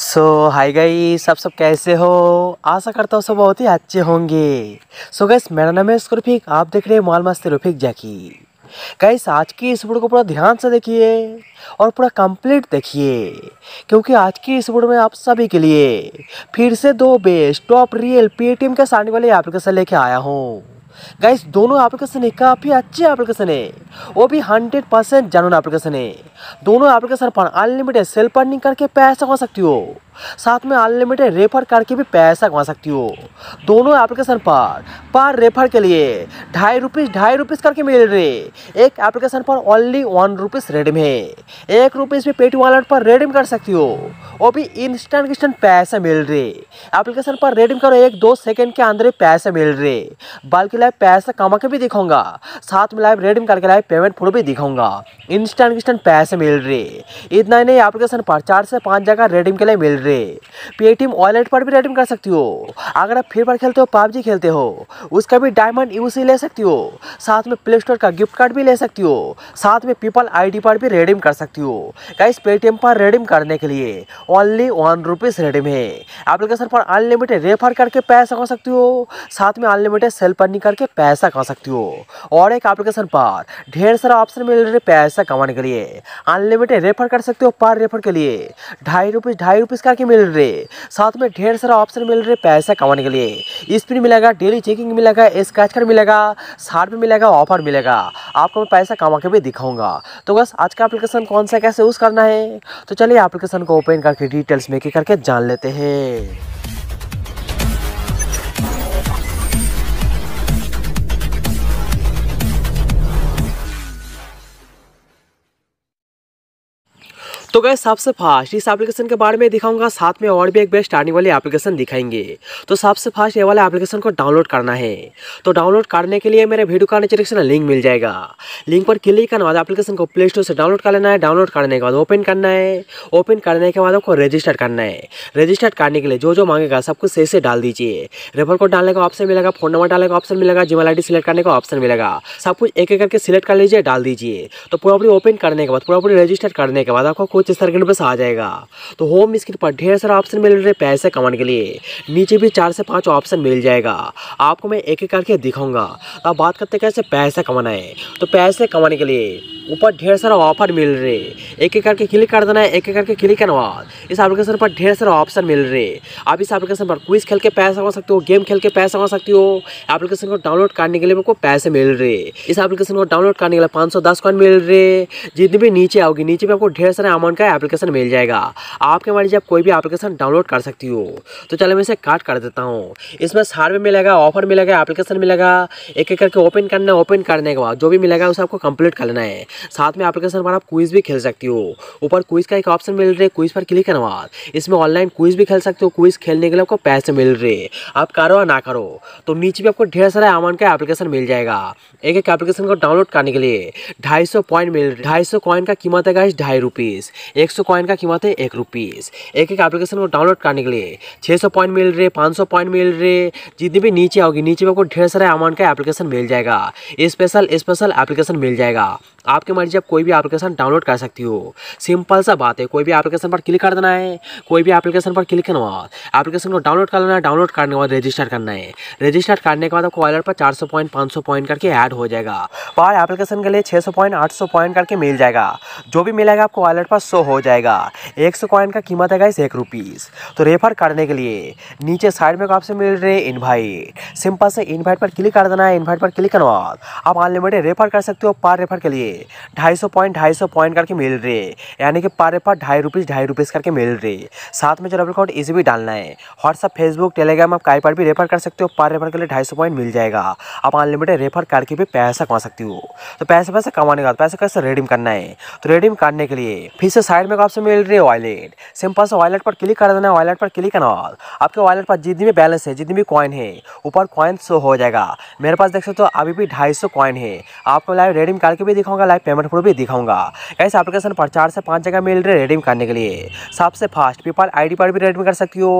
सो hi guys सब सब कैसे हो आशा करता हूँ सब बहुत ही अच्छे होंगे सो गैस मेरा नाम है स्कूरफिक आप देख रहे हैं माल मस्ते रफिक जैकी गैस आज की इस वीडियो को पूरा ध्यान से देखिए और पूरा कंप्लीट देखिए क्योंकि आज की इस वीडियो में आप सभी के लिए फिर से दो बेस्ट टॉप रियल पेटीएम के सामने वाले एप्लीकेशन लेके आया हूँ गाइस दोनों एप्लीकेशन है काफ़ी अच्छी एप्लीकेशन है वो भी हंड्रेड परसेंट जानून एप्लीकेशन है दोनों एप्लीकेशन पर अनलिमिटेड सेल्फ अर्निंग करके पैसा कमा सकती हो साथ में अनलिमिटेड रेफर करके भी पैसा कमा सकती हो दोनों एप्लीकेशन पर पर रेफर के लिए ढाई रुपीस ढाई रुपीस करके मिल रहे एक एप्लीकेशन पर ओनली वन रुपीस रेडम है एक रुपीस भी पेटी वॉलेट पर रेडम कर सकती हो और भी इंस्टेंट इंस्टेंट पैसा मिल रहे एप्लीकेशन पर रेडम करो एक दो सेकेंड के अंदर ही पैसा मिल रहे बल्कि लाइव पैसा कमा के भी दिखाऊंगा साथ में लाइव रेडम करके लाइव पेमेंट फुल भी दिखाऊंगा इंस्टेंट इंस्टेंट पैसे मिल रहे इतना ही नहीं एप्लीकेशन पर चार से पाँच जगह रेडम के लिए मिल रहे रे पेटीएम वॉलेट पर भी रेडीम कर सकती हो अगर आप फ्री फायर खेलते हो पबजी खेलते हो उसका भी डायमंड यू ले सकती हो साथ में प्ले स्टोर का गिफ्ट कार्ड भी ले सकती हो साथ में पीपल आईडी पर भी रेडीम कर सकती हो गाइस पेटीएम पर रेडीम करने के लिए ओनली वन रुपीज़ रेडीम है एप्लीकेशन पर अनलिमिटेड रेफर करके पैसा कमा सकती हो साथ में अनलिमिटेड सेल पर निकाल के पैसा कमा सकती हो और एक एप्लीकेशन पर ढेर सारा ऑप्शन मिल रहे पैसा कमाने के लिए अनलिमिटेड रेफर कर सकते हो पर रेफर के लिए ढाई रुपीज़ ढाई रुपीज़ करके के मिल रहे साथ में ढेर सारा ऑप्शन मिल रहे पैसा कमाने के लिए स्पिन मिलेगा डेली चेकिंग मिलेगा स्क्रैच कार्ड मिलेगा शार्ट भी मिलेगा ऑफर मिलेगा आपको मैं पैसा कमा के भी दिखाऊंगा तो बस आज का एप्लीकेशन कौन सा कैसे यूज़ करना है तो चलिए एप्लीकेशन को ओपन करके डिटेल्स में करके जान लेते हैं तो गए सबसे फास्ट इस एप्लीकेशन के बारे में दिखाऊंगा साथ में और भी एक बेस्ट आने वाली एप्लीकेशन दिखाएंगे तो सबसे फास्ट ये वाला एप्लीकेशन को डाउनलोड करना है तो डाउनलोड करने के लिए मेरे वीडियो का नीचे लिंक मिल जाएगा लिंक पर क्लिक करने बाद एप्लीकेशन को प्ले स्टोर से डाउनलोड कर लेना है डाउनलोड करने के बाद ओपन करना है ओपन करने के बाद आपको रजिस्टर करना है रजिस्टर करने के लिए जो जो मांगेगा सब कुछ सही से डाल दीजिए रेफर कोड डालने का ऑप्शन मिलेगा फोन नंबर डालने का ऑप्शन मिलेगा जीमेल आई सिलेक्ट करने का ऑप्शन मिलेगा सब कुछ एक एक करके सिलेक्ट कर लीजिए डाल दीजिए तो प्रॉपर्टी ओपन करने के बाद प्रॉपर्टी रजिस्टर करने के बाद आपको कुछ इस बस आ जाएगा तो होम स्क्रीन पर ढेर सारा ऑप्शन मिल रहे हैं पैसे कमाने के लिए नीचे भी चार से पांच ऑप्शन मिल जाएगा आपको मैं एक एक करके दिखाऊंगा अब बात करते कैसे पैसा कमाना है तो पैसे कमाने के लिए ऊपर ढेर सारा ऑफर मिल रहे एक एक करके क्लिक कर देना है एक एक करके क्लिक करने बाद इस एप्लीकेशन पर ढेर सारा ऑप्शन मिल रहे आप इस एप्लीकेशन पर क्विज खेल के पैसा कमा सकते हो गेम खेल के पैसा कमा सकते हो एप्लीकेशन को डाउनलोड करने के लिए मेरे को पैसे मिल रहे इस एप्लीकेशन को डाउनलोड करने के लिए पाँच सौ दस कॉइन मिल रहे जितनी भी नीचे आओगे नीचे भी आपको ढेर सारे अमाउंट का एप्लीकेशन मिल जाएगा आपके मान लीजिए आप कोई भी एप्लीकेशन डाउनलोड कर सकती हो तो चलो मैं इसे काट कर देता हूँ इसमें सार मिलेगा ऑफर मिलेगा एप्लीकेशन मिलेगा एक एक करके ओपन करना है ओपन करने के बाद जो भी मिलेगा उसे आपको कंप्लीट कर लेना है साथ में एप्लीकेशन पर आप क्विज़ भी खेल सकती हो ऊपर क्विज़ का एक ऑप्शन मिल रहा है क्विज़ पर क्लिक करना बाद इसमें ऑनलाइन क्विज़ भी खेल सकते हो क्विज़ खेलने के लिए आपको पैसे मिल रहे आप करो या ना करो तो नीचे भी आपको ढेर सारा अमाउंट का एप्लीकेशन मिल जाएगा एक एक एप्लीकेशन को डाउनलोड करने के लिए ढाई सौ पॉइंट मिल ढाई सौ कॉइन का कीमत है गाइस ढाई रुपीज़ एक सौ कॉइन का कीमत है एक रुपीज़ एक एक एप्लीकेशन को डाउनलोड करने के लिए छः सौ पॉइंट मिल रहे पाँच सौ पॉइंट मिल रहे जितनी भी नीचे आओगी नीचे में आपको ढेर सारा अमाउंट का एप्लीकेशन मिल जाएगा स्पेशल स्पेशल एप्लीकेशन मिल जाएगा आपके के मर्जी आप कोई भी एप्लीकेशन डाउनलोड कर सकती हो सिंपल सा बात है कोई भी एप्लीकेशन पर क्लिक कर देना है कोई भी एप्लीकेशन पर क्लिक करना बाद एप्लीकेशन को डाउनलोड कर लेना है डाउनलोड करने के बाद रजिस्टर करना है रजिस्टर करने के बाद आपको वॉलेट पर चार सौ पॉइंट पाँच सौ पॉइंट करके ऐड हो जाएगा और एप्लीकेशन के लिए छः सौ पॉइंट आठ सौ पॉइंट करके मिल जाएगा जो भी मिलेगा आपको वॉलेट पर शो हो जाएगा एक सौ कॉइन का कीमत है एक रुपीज़ तो रेफर करने के लिए नीचे साइड में आपसे मिल रहे हैं इन्वाइट सिंपल से इन्वाइट पर क्लिक कर देना है इन्वाइट पर क्लिक करने बाद आप अनलिमिटेड रेफर कर सकते हो पार रेफर के लिए ढाई सौ पॉइंट ढाई सौ पॉइंट करके मिल रहे हैं यानी कि पर पर ढाई रुपीज़ ढाई रुपीज़ करके मिल रहे हैं साथ में जो रेफर कोड इसे भी डालना है व्हाट्सअप फेसबुक टेलीग्राम आप कहीं पर भी रेफर कर सकते हो पर रेफर के लिए ढाई पॉइंट मिल जाएगा आप अनलिमिटेड रेफर करके भी पैसा कमा सकती हो तो पैसे पैसे कमाने का पैसे कैसे रेडीम करना है तो रेडीम करने के लिए फिर से साइड में आपसे मिल रही है वॉलेट सिंपल से वॉलेट पर क्लिक कर देना है वॉलेट पर क्लिक करना आपके वॉलेट पर जितनी भी बैलेंस है जितनी भी कॉइन है ऊपर कॉइन शो हो जाएगा मेरे पास देख सकते हो अभी भी ढाई सौ कॉइन है आपको लाइव रेडीम करके भी दिखाऊंगा लाइव डायरेक्ट पेमेंट प्रूफ भी दिखाऊंगा ऐसे एप्लीकेशन पर चार से पाँच जगह मिल रहे रेडीम करने के लिए सबसे फास्ट पेपाल आई पर भी रेडीम कर सकती हो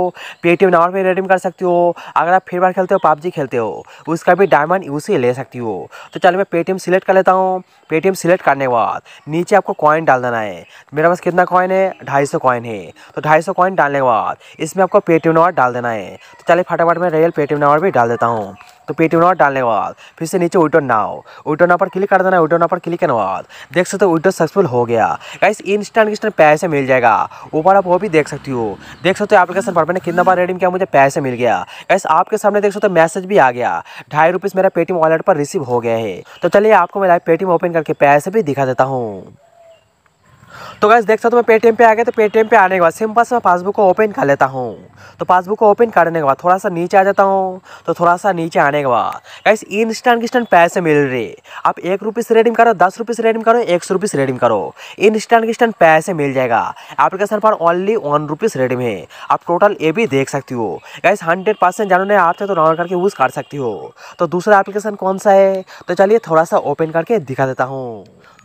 पेटीएम नंबर पर रेडीम कर सकती हो अगर आप फ्री फायर खेलते हो पबजी खेलते हो उसका भी डायमंड यूसी ले सकती हो तो चलो मैं पेटीएम सिलेक्ट कर लेता हूँ पेटीएम सिलेक्ट करने के बाद नीचे आपको कॉइन डाल देना है मेरे पास कितना कॉइन है ढाई सौ कॉइन है तो ढाई सौ कॉइन डालने के बाद इसमें आपको पेटीएम नंबर डाल देना है तो चलिए फटाफट में रियल पेटीएम नंबर भी डाल देता हूँ तो पेटीएम नंबर डालने के बाद फिर से नीचे विटो नाव विटो नाव पर क्लिक कर देना है विटो नाव पर क्लिक करने के बाद देख सकते हो विटो सक्सेसफुल हो गया गाइस इंस्टेंट इंस्टेंट पैसे मिल जाएगा ऊपर आप वो भी देख सकती हो देख सकते हो एप्लीकेशन पर मैंने कितना बार रेडीम किया मुझे पैसे मिल गया गाइस आपके सामने देख सकते हो मैसेज भी आ गया ढाई रुपीज़ मेरा पेटीएम वॉलेट पर रिसीव हो गया है तो चलिए आपको मैं लाइव पेटीएम ओपन करके पैसे भी दिखा देता हूँ तो गैस देख सकते हो मैं पेटीएम पे आ गया तो पेटीएम पे आने के बाद सिंपल से मैं पासबुक को ओपन कर लेता हूँ तो पासबुक को ओपन करने के बाद थोड़ा सा नीचे आ जाता हूँ तो थोड़ा सा नीचे आने के बाद गैस इंस्टेंट इंस्टेंट पैसे मिल रहे आप एक रुपये से रेडीम करो दस रुपये से रेडीम करो एक सौ रुपीज़ से रेडीम करो इंस्टेंट इंस्टेंट पैसे मिल जाएगा एप्लीकेशन पर ओनली वन रुपीज़ रेडिंग है आप टोटल ये भी देख सकती हो गैस हंड्रेड परसेंट जानो आप चाहे तो डाउनलोड करके यूज़ कर सकती हो तो दूसरा एप्लीकेशन कौन सा है तो चलिए थोड़ा सा ओपन करके दिखा देता हूँ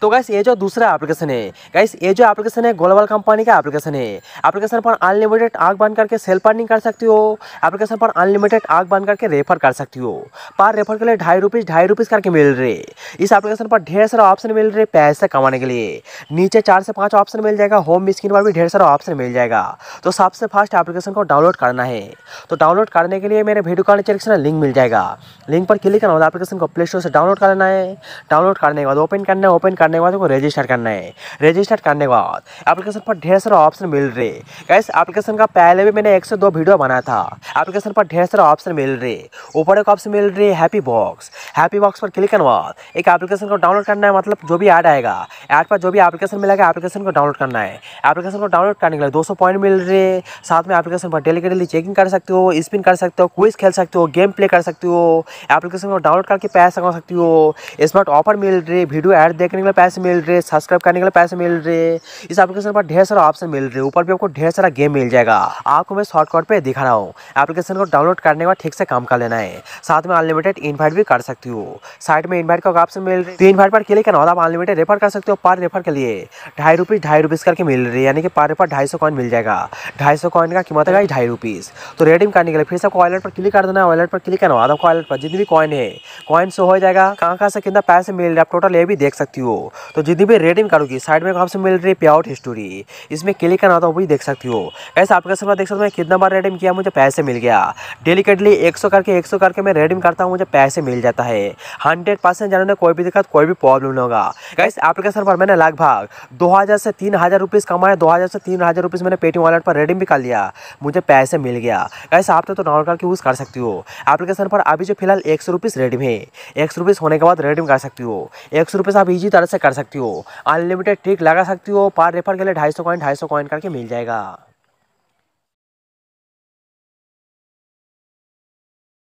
तो गाइस ये जो दूसरा एप्लीकेशन है गाइस ये जो एप्लीकेशन है ग्लोबल कंपनी का एप्लीकेशन है एप्लीकेशन पर अनलिमिटेड आग बंद करके सेल अर्निंग कर सकती हो एप्लीकेशन पर अनलिमिटेड आग बंद करके रेफर कर सकती हो पर रेफर के लिए ढाई रुपीज़ ढाई रुपीज़ करके मिल रहे इस एप्लीकेशन पर ढेर सारा ऑप्शन मिल रहे पैसे कमाने के लिए नीचे चार से पाँच ऑप्शन मिल जाएगा होम स्क्रीन पर भी ढेर सारा ऑप्शन मिल जाएगा तो सबसे फास्ट एप्लीकेशन को डाउनलोड करना है तो डाउनलोड करने के लिए मेरे वीडियो का नीचे लिंक मिल जाएगा लिंक पर क्लिक करना होगा एप्लीकेशन को प्ले स्टोर से डाउनलोड करना है डाउनलोड करने के बाद ओपन करना है ओपन करने के बाद आपको रजिस्टर करना है रजिस्टर करने के बाद एप्लीकेशन पर ढेर सारा ऑप्शन मिल रहे कैसे एप्लीकेशन का पहले भी मैंने एक से दो वीडियो बनाया था एप्लीकेशन पर ढेर सारा ऑप्शन मिल रहे ऊपर एक ऑप्शन मिल रही हैप्पी बॉक्स हैप्पी बॉक्स पर क्लिक करने बाद एक एप्लीकेशन को डाउनलोड करना है मतलब जो भी ऐड आएगा ऐड पर जो भी एप्लीकेशन मिलेगा एप्लीकेशन को डाउनलोड करना है एप्लीकेशन को डाउनलोड करने के लिए दो पॉइंट मिल रहे साथ में एप्लीकेशन पर डेली डेली चेकिंग कर सकते हो स्पिन कर सकते हो क्विज खेल सकते हो गेम प्ले कर सकते हो एप्लीकेशन को डाउनलोड करके पैसा कमा सकते हो स्मार्ट ऑफर मिल रही वीडियो ऐड देखने के लिए लिए पैसे मिल रहे सब्सक्राइब करने के लिए पैसे मिल रहे इस एप्लीकेशन पर ढेर सारा ऑप्शन मिल रहे ऊपर भी आपको ढेर सारा गेम मिल जाएगा आपको मैं शॉर्टकट पर दिखा रहा हूँ एप्लीकेशन को डाउनलोड करने के बाद ठीक से काम कर लेना है साथ में अनलिमिटेड इन्वाइट भी कर सकती हो साइड में इन्वाइट का ऑप्शन मिल रही है इन्वाइट तो पर क्लिक करना आप अनलिमिटेड रेफर कर सकते हो पर रेफर के लिए ढाई रुपीज़ ढाई रुपीज़ करके मिल रही है यानी कि पर रेफर ढाई सौ कॉइन मिल जाएगा ढाई सौ कॉइन का कीमत है ढाई रुपीज़ तो रेडीम करने के लिए फिर से आपको वॉलेट पर क्लिक कर देना वॉलेट पर क्लिक करना आपको वॉलेट पर जितनी भी कॉइन है कॉइन शो हो जाएगा कहाँ कहाँ से कितना पैसे मिल रहा है आप टोटल ये भी देख सकती हो तो जितनी भी रेटिंग कार्डों साइड में आपसे मिल रही है हिस्ट्री इसमें क्लिक करना तो वही देख सकती हो ऐसे आपके सब देख सकते हो कितना बार रेडिंग किया मुझे पैसे मिल गया डेलीकेटली एक सौ करके एक सौ करके मैं रेडिंग करता हूँ मुझे पैसे मिल जाता है हंड्रेड परसेंट जाने कोई भी दिक्कत कोई भी प्रॉब्लम नहीं होगा गैस एप्लीकेशन पर मैंने लगभग दो हज़ार से तीन हज़ार रुपीज़ कमाया दो हज़ार से तीन हज़ार रुपीज़ मैंने पेटीएम वॉलेट पर रेडिंग भी कर लिया मुझे पैसे मिल गया गैस आप तो डाउनलोड करके यूज़ कर सकती हो एप्लीकेशन पर अभी जो फिलहाल एक सौ रुपीज़ रेडिम है एक सौ रुपीज़ होने के बाद रेडिंग कर सकती हो एक सौ रुपीज़ आप इजी तरह से कर सकती हो अनलिमिटेड ट्रिक लगा सकती हो पर रेफर के लिए ढाई सौ कॉइन ढाई सौ कॉइन करके मिल जाएगा